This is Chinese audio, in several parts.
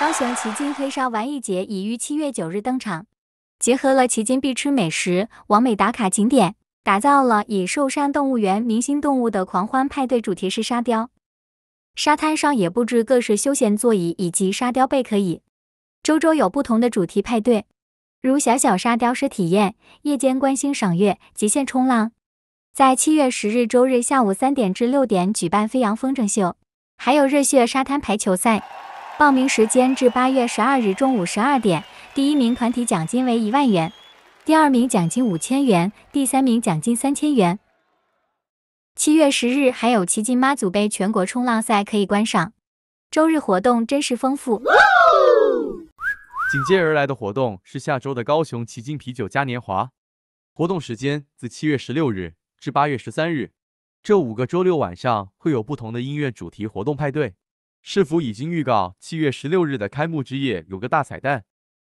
高雄奇金黑烧玩艺节已于七月九日登场，结合了奇金必吃美食、完美打卡景点，打造了以寿山动物园明星动物的狂欢派对主题式沙雕。沙滩上也布置各式休闲座椅以及沙雕贝壳椅。周周有不同的主题派对，如小小沙雕师体验、夜间观星赏月、极限冲浪。在七月十日周日下午三点至六点举办飞扬风筝秀，还有热血沙滩排球赛。报名时间至八月十二日中午十二点。第一名团体奖金为一万元，第二名奖金五千元，第三名奖金三千元。七月十日还有奇骏妈祖杯全国冲浪赛可以观赏，周日活动真是丰富。紧接而来的活动是下周的高雄奇骏啤酒嘉年华，活动时间自七月十六日至八月十三日，这五个周六晚上会有不同的音乐主题活动派对。市府已经预告七月十六日的开幕之夜有个大彩蛋，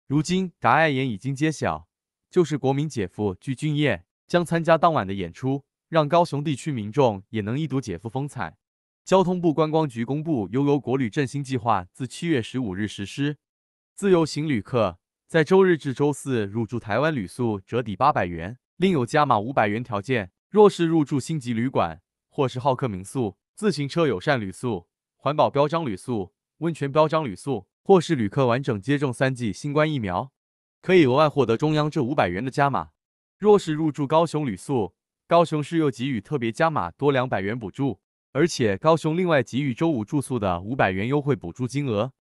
如今达爱也已经揭晓，就是国民姐夫具俊晔将参加当晚的演出，让高雄地区民众也能一睹姐夫风采。交通部观光局公布“悠游国旅振兴计划”，自七月十五日实施，自由行旅客在周日至周四入住台湾旅宿折抵八百元，另有加码五百元条件。若是入住星级旅馆或是好客民宿、自行车友善旅宿。环保标章旅宿、温泉标章旅宿，或是旅客完整接种三剂新冠疫苗，可以额外获得中央这五百元的加码。若是入住高雄旅宿，高雄市又给予特别加码多两百元补助，而且高雄另外给予周五住宿的五百元优惠补助金额。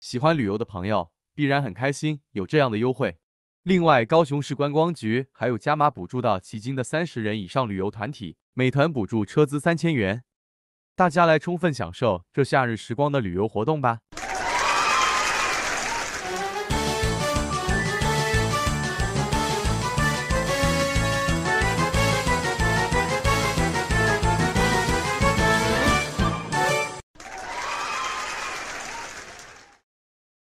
喜欢旅游的朋友必然很开心有这样的优惠。另外，高雄市观光局还有加码补助到迄今的三十人以上旅游团体，每团补助车资三千元。大家来充分享受这夏日时光的旅游活动吧！